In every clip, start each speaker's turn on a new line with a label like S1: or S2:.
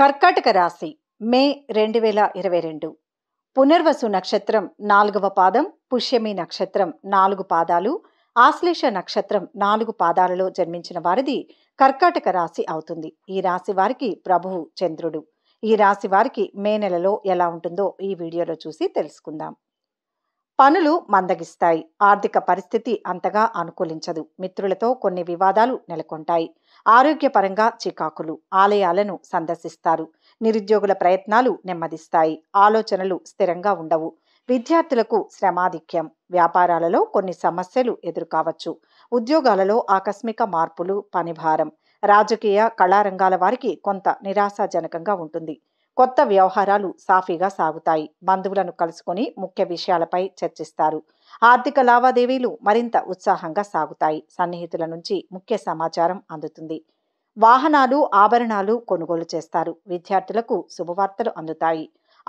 S1: కర్కాటక రాశి మే రెండు వేల ఇరవై రెండు పునర్వసు నక్షత్రం నాలుగవ పాదం పుష్యమి నక్షత్రం నాలుగు పాదాలు ఆశ్లేష నక్షత్రం నాలుగు పాదాలలో జన్మించిన వారిది కర్కాటక రాశి అవుతుంది ఈ రాశి వారికి ప్రభువు చంద్రుడు ఈ రాశి వారికి మే నెలలో ఎలా ఉంటుందో ఈ వీడియోలో చూసి తెలుసుకుందాం పనులు మందగిస్తాయి ఆర్థిక పరిస్థితి అంతగా అనుకూలించదు మిత్రులతో కొన్ని వివాదాలు నెలకొంటాయి ఆరోగ్యపరంగా చికాకులు ఆలయాలను సందర్శిస్తారు నిరుద్యోగుల ప్రయత్నాలు నెమ్మదిస్తాయి ఆలోచనలు స్థిరంగా ఉండవు విద్యార్థులకు శ్రమాధిక్యం వ్యాపారాలలో కొన్ని సమస్యలు ఎదుర్కావచ్చు ఉద్యోగాలలో ఆకస్మిక మార్పులు పనిభారం రాజకీయ కళారంగాల వారికి కొంత నిరాశాజనకంగా ఉంటుంది కొత్త వ్యవహారాలు సాఫీగా సాగుతాయి బంధువులను కలుసుకొని ముఖ్య విషయాలపై చర్చిస్తారు ఆర్థిక లావాదేవీలు మరింత ఉత్సాహంగా సాగుతాయి సన్నిహితుల నుంచి ముఖ్య సమాచారం అందుతుంది వాహనాలు ఆభరణాలు కొనుగోలు చేస్తారు విద్యార్థులకు శుభవార్తలు అందుతాయి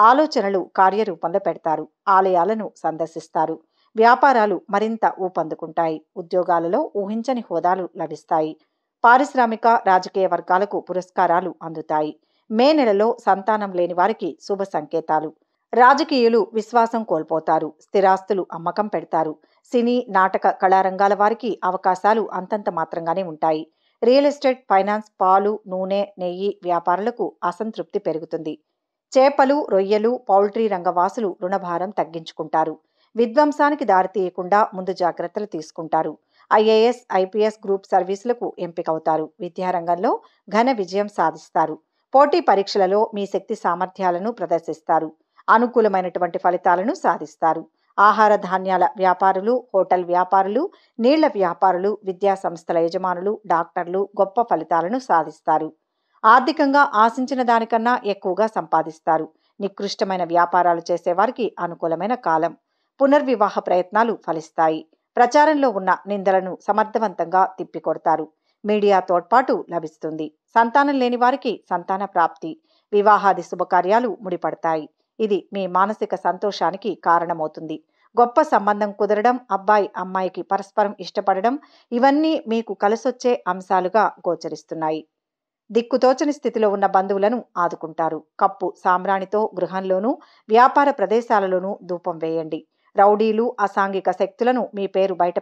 S1: ఆలోచనలు కార్యరూపంలో పెడతారు ఆలయాలను సందర్శిస్తారు వ్యాపారాలు మరింత ఊపందుకుంటాయి ఉద్యోగాలలో ఊహించని హోదాలు లభిస్తాయి పారిశ్రామిక రాజకీయ వర్గాలకు పురస్కారాలు అందుతాయి మే నెలలో సంతానం లేని వారికి శుభ సంకేతాలు రాజకీయులు విశ్వాసం కోల్పోతారు స్థిరాస్తులు అమ్మకం పెడతారు సినీ నాటక కళారంగాల వారికి అవకాశాలు అంతంత మాత్రంగానే ఉంటాయి రియల్ ఎస్టేట్ ఫైనాన్స్ పాలు నూనె నెయ్యి వ్యాపారులకు అసంతృప్తి పెరుగుతుంది చేపలు రొయ్యలు పౌల్ట్రీ రంగవాసులు రుణభారం తగ్గించుకుంటారు విధ్వంసానికి దారితీయకుండా ముందు జాగ్రత్తలు తీసుకుంటారు ఐఏఎస్ ఐపీఎస్ గ్రూప్ సర్వీసులకు ఎంపికవుతారు విద్యారంగంలో ఘన విజయం సాధిస్తారు పోటీ పరీక్షలలో మీ శక్తి సామర్థ్యాలను ప్రదర్శిస్తారు అనుకూలమైనటువంటి ఫలితాలను సాధిస్తారు ఆహార ధాన్యాల వ్యాపారులు హోటల్ వ్యాపారులు నీళ్ల వ్యాపారులు విద్యా సంస్థల యజమానులు డాక్టర్లు గొప్ప ఫలితాలను సాధిస్తారు ఆర్థికంగా ఆశించిన దానికన్నా ఎక్కువగా సంపాదిస్తారు నికృష్టమైన వ్యాపారాలు చేసేవారికి అనుకూలమైన కాలం పునర్వివాహ ప్రయత్నాలు ఫలిస్తాయి ప్రచారంలో ఉన్న నిందలను సమర్థవంతంగా తిప్పికొడతారు మీడియా తోడ్పాటు లభిస్తుంది సంతానం లేని వారికి సంతాన ప్రాప్తి వివాహాది శుభకార్యాలు ముడిపడతాయి ఇది మీ మానసిక సంతోషానికి కారణమవుతుంది గొప్ప సంబంధం కుదరడం అబ్బాయి అమ్మాయికి పరస్పరం ఇష్టపడడం ఇవన్నీ మీకు కలిసొచ్చే అంశాలుగా గోచరిస్తున్నాయి దిక్కుతోచని స్థితిలో ఉన్న బంధువులను ఆదుకుంటారు కప్పు సామ్రాణితో గృహంలోనూ వ్యాపార ప్రదేశాలలోనూ ధూపం వేయండి రౌడీలు అసాంఘిక శక్తులను మీ పేరు బయట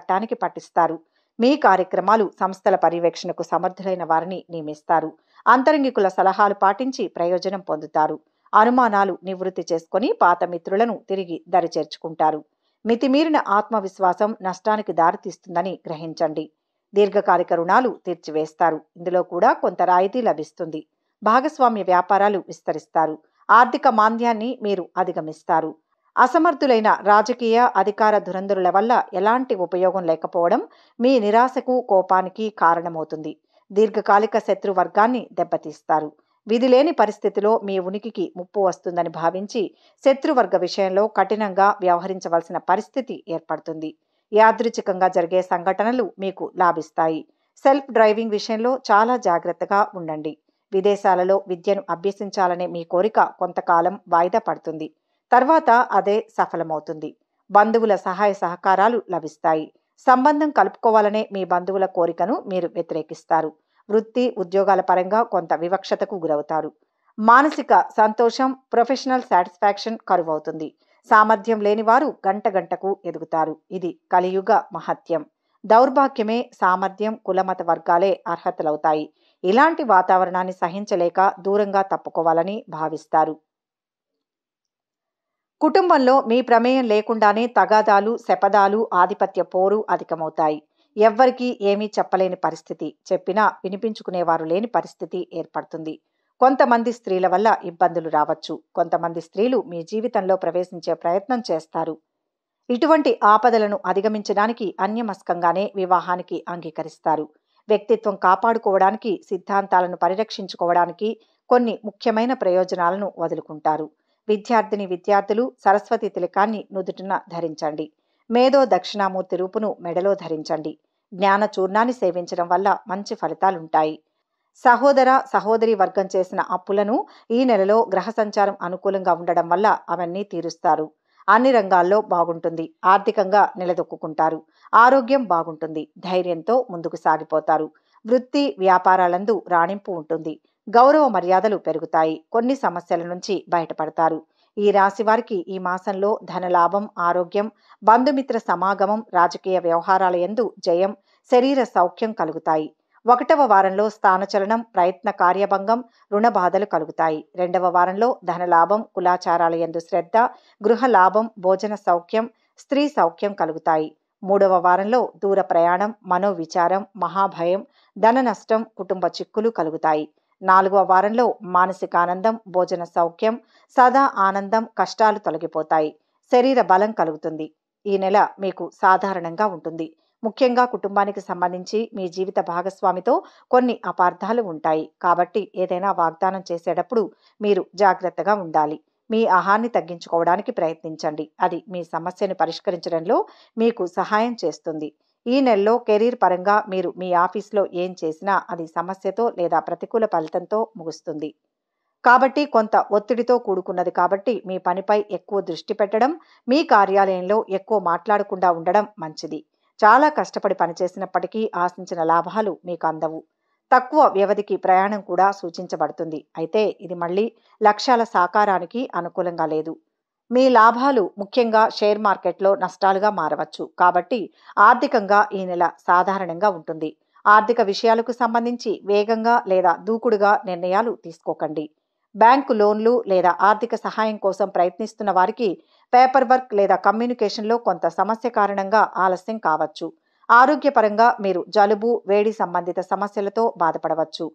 S1: చట్టానికి పట్టిస్తారు మీ కార్యక్రమాలు సంస్థల పర్యవేక్షణకు సమర్థులైన వారిని నియమిస్తారు అంతరంగికుల సలహాలు పాటించి ప్రయోజనం పొందుతారు అనుమానాలు నివృత్తి చేసుకుని పాత మిత్రులను తిరిగి దరిచేర్చుకుంటారు మితిమీరిన ఆత్మవిశ్వాసం నష్టానికి దారితీస్తుందని గ్రహించండి దీర్ఘకాలిక రుణాలు తీర్చివేస్తారు ఇందులో కూడా కొంత రాయితీ లభిస్తుంది భాగస్వామ్య వ్యాపారాలు విస్తరిస్తారు ఆర్థిక మాంద్యాన్ని మీరు అధిగమిస్తారు అసమర్థులైన రాజకీయ అధికార ధురంధరుల వల్ల ఎలాంటి ఉపయోగం లేకపోవడం మీ నిరాశకు కోపానికి కారణమవుతుంది దీర్ఘకాలిక శత్రు వర్గాన్ని దెబ్బతీస్తారు లేని పరిస్థితిలో మీ ఉనికికి ముప్పు వస్తుందని భావించి శత్రువర్గ విషయంలో కఠినంగా వ్యవహరించవలసిన పరిస్థితి ఏర్పడుతుంది యాదృచ్ఛికంగా జరిగే సంఘటనలు మీకు లాభిస్తాయి సెల్ఫ్ డ్రైవింగ్ విషయంలో చాలా జాగ్రత్తగా ఉండండి విదేశాలలో విద్యను అభ్యసించాలనే మీ కోరిక కొంతకాలం వాయిదా పడుతుంది తర్వాత అదే సఫలమవుతుంది బంధువుల సహాయ సహకారాలు లభిస్తాయి సంబంధం కలుపుకోవాలనే మీ బంధువుల కోరికను మీరు వ్యతిరేకిస్తారు వృత్తి ఉద్యోగాల పరంగా కొంత వివక్షతకు గురవుతారు మానసిక సంతోషం ప్రొఫెషనల్ సాటిస్ఫాక్షన్ కరువవుతుంది సామర్థ్యం లేనివారు గంట గంటకు ఎదుగుతారు ఇది కలియుగ మహత్యం దౌర్భాగ్యమే సామర్థ్యం కులమత వర్గాలే అర్హతలవుతాయి ఇలాంటి వాతావరణాన్ని సహించలేక దూరంగా తప్పుకోవాలని భావిస్తారు కుటుంబంలో మీ ప్రమేయం లేకుండానే తగాదాలు శపదాలు ఆధిపత్య పోరు అధికమవుతాయి ఎవ్వరికీ ఏమీ చెప్పలేని పరిస్థితి చెప్పినా వినిపించుకునేవారు లేని పరిస్థితి ఏర్పడుతుంది కొంతమంది స్త్రీల వల్ల ఇబ్బందులు రావచ్చు కొంతమంది స్త్రీలు మీ జీవితంలో ప్రవేశించే ప్రయత్నం చేస్తారు ఇటువంటి ఆపదలను అధిగమించడానికి అన్యమస్కంగానే వివాహానికి అంగీకరిస్తారు వ్యక్తిత్వం కాపాడుకోవడానికి సిద్ధాంతాలను పరిరక్షించుకోవడానికి కొన్ని ముఖ్యమైన ప్రయోజనాలను వదులుకుంటారు విద్యార్థిని విద్యార్థులు సరస్వతి తిలకాన్ని నుదుటిన ధరించండి మేధో దక్షిణామూర్తి రూపును మెడలో ధరించండి జ్ఞాన చూర్ణాన్ని సేవించడం వల్ల మంచి ఫలితాలుంటాయి సహోదర సహోదరి వర్గం చేసిన అప్పులను ఈ నెలలో గ్రహ సంచారం అనుకూలంగా ఉండడం వల్ల అవన్నీ తీరుస్తారు అన్ని రంగాల్లో బాగుంటుంది ఆర్థికంగా నిలదొక్కుంటారు ఆరోగ్యం బాగుంటుంది ధైర్యంతో ముందుకు సాగిపోతారు వృత్తి వ్యాపారాలందు రాణింపు ఉంటుంది గౌరవ మర్యాదలు పెరుగుతాయి కొన్ని సమస్యల నుంచి బయటపడతారు ఈ రాశి వారికి ఈ మాసంలో ధనలాభం ఆరోగ్యం బంధుమిత్ర సమాగమం రాజకీయ వ్యవహారాల ఎందు జయం శరీర సౌఖ్యం కలుగుతాయి ఒకటవ వారంలో స్థానచలనం ప్రయత్న కార్యభంగం రుణ బాధలు కలుగుతాయి రెండవ వారంలో ధనలాభం కులాచారాల ఎందు శ్రద్ధ గృహ లాభం భోజన సౌఖ్యం స్త్రీ సౌఖ్యం కలుగుతాయి మూడవ వారంలో దూర ప్రయాణం మనోవిచారం మహాభయం ధన నష్టం కుటుంబ చిక్కులు కలుగుతాయి నాలుగవ వారంలో మానసిక ఆనందం భోజన సౌఖ్యం సదా ఆనందం కష్టాలు తొలగిపోతాయి శరీర బలం కలుగుతుంది ఈ నెల మీకు సాధారణంగా ఉంటుంది ముఖ్యంగా కుటుంబానికి సంబంధించి మీ జీవిత భాగస్వామితో కొన్ని అపార్థాలు ఉంటాయి కాబట్టి ఏదైనా వాగ్దానం చేసేటప్పుడు మీరు జాగ్రత్తగా ఉండాలి మీ ఆహాన్ని తగ్గించుకోవడానికి ప్రయత్నించండి అది మీ సమస్యను పరిష్కరించడంలో మీకు సహాయం చేస్తుంది ఈ నెలలో కెరీర్ పరంగా మీరు మీ ఆఫీస్లో ఏం చేసినా అది సమస్యతో లేదా ప్రతికూల ఫలితంతో ముగుస్తుంది కాబట్టి కొంత ఒత్తిడితో కూడుకున్నది కాబట్టి మీ పనిపై ఎక్కువ దృష్టి పెట్టడం మీ కార్యాలయంలో ఎక్కువ మాట్లాడకుండా ఉండడం మంచిది చాలా కష్టపడి పనిచేసినప్పటికీ ఆశించిన లాభాలు మీకు అందవు తక్కువ వ్యవధికి ప్రయాణం కూడా సూచించబడుతుంది అయితే ఇది మళ్ళీ లక్ష్యాల సాకారానికి అనుకూలంగా లేదు మీ లాభాలు ముఖ్యంగా షేర్ మార్కెట్లో నష్టాలుగా మారవచ్చు కాబట్టి ఆర్థికంగా ఈ నెల సాధారణంగా ఉంటుంది ఆర్థిక విషయాలకు సంబంధించి వేగంగా లేదా దూకుడుగా నిర్ణయాలు తీసుకోకండి బ్యాంకు లోన్లు లేదా ఆర్థిక సహాయం కోసం ప్రయత్నిస్తున్న వారికి పేపర్ వర్క్ లేదా కమ్యూనికేషన్లో కొంత సమస్య కారణంగా ఆలస్యం కావచ్చు ఆరోగ్యపరంగా మీరు జలుబు వేడి సంబంధిత సమస్యలతో బాధపడవచ్చు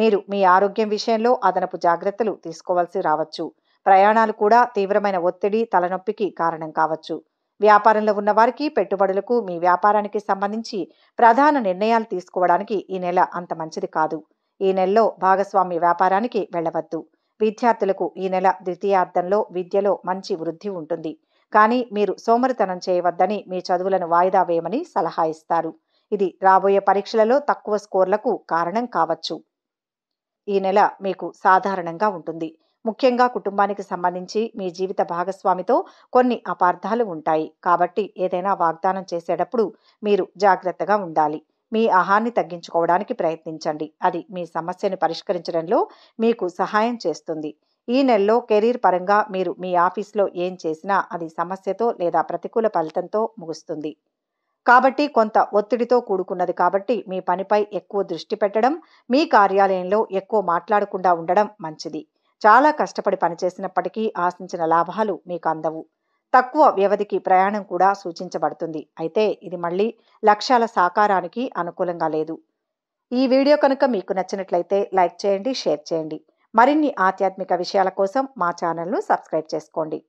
S1: మీరు మీ ఆరోగ్యం విషయంలో అదనపు జాగ్రత్తలు తీసుకోవాల్సి రావచ్చు ప్రయాణాలు కూడా తీవ్రమైన ఒత్తిడి తలనొప్పికి కారణం కావచ్చు వ్యాపారంలో ఉన్నవారికి పెట్టుబడులకు మీ వ్యాపారానికి సంబంధించి ప్రధాన నిర్ణయాలు తీసుకోవడానికి ఈ నెల అంత మంచిది కాదు ఈ నెలలో భాగస్వామి వ్యాపారానికి వెళ్ళవద్దు విద్యార్థులకు ఈ నెల ద్వితీయార్థంలో విద్యలో మంచి వృద్ధి ఉంటుంది కానీ మీరు సోమరితనం చేయవద్దని మీ చదువులను వాయిదా వేయమని సలహా ఇస్తారు ఇది రాబోయే పరీక్షలలో తక్కువ స్కోర్లకు కారణం కావచ్చు ఈ నెల మీకు సాధారణంగా ఉంటుంది ముఖ్యంగా కుటుంబానికి సంబంధించి మీ జీవిత భాగస్వామితో కొన్ని అపార్థాలు ఉంటాయి కాబట్టి ఏదైనా వాగ్దానం చేసేటప్పుడు మీరు జాగ్రత్తగా ఉండాలి మీ ఆహాన్ని తగ్గించుకోవడానికి ప్రయత్నించండి అది మీ సమస్యను పరిష్కరించడంలో మీకు సహాయం చేస్తుంది ఈ నెలలో కెరీర్ పరంగా మీరు మీ ఆఫీస్లో ఏం చేసినా అది సమస్యతో లేదా ప్రతికూల ఫలితంతో ముగుస్తుంది కాబట్టి కొంత ఒత్తిడితో కూడుకున్నది కాబట్టి మీ పనిపై ఎక్కువ దృష్టి పెట్టడం మీ కార్యాలయంలో ఎక్కువ మాట్లాడకుండా ఉండడం మంచిది చాలా కష్టపడి పనిచేసినప్పటికీ ఆశించిన లాభాలు మీకు అందవు తక్కువ వ్యవధికి ప్రయాణం కూడా సూచించబడుతుంది అయితే ఇది మళ్ళీ లక్ష్యాల సాకారానికి అనుకూలంగా లేదు ఈ వీడియో కనుక మీకు నచ్చినట్లయితే లైక్ చేయండి షేర్ చేయండి మరిన్ని ఆధ్యాత్మిక విషయాల కోసం మా ఛానల్ను సబ్స్క్రైబ్ చేసుకోండి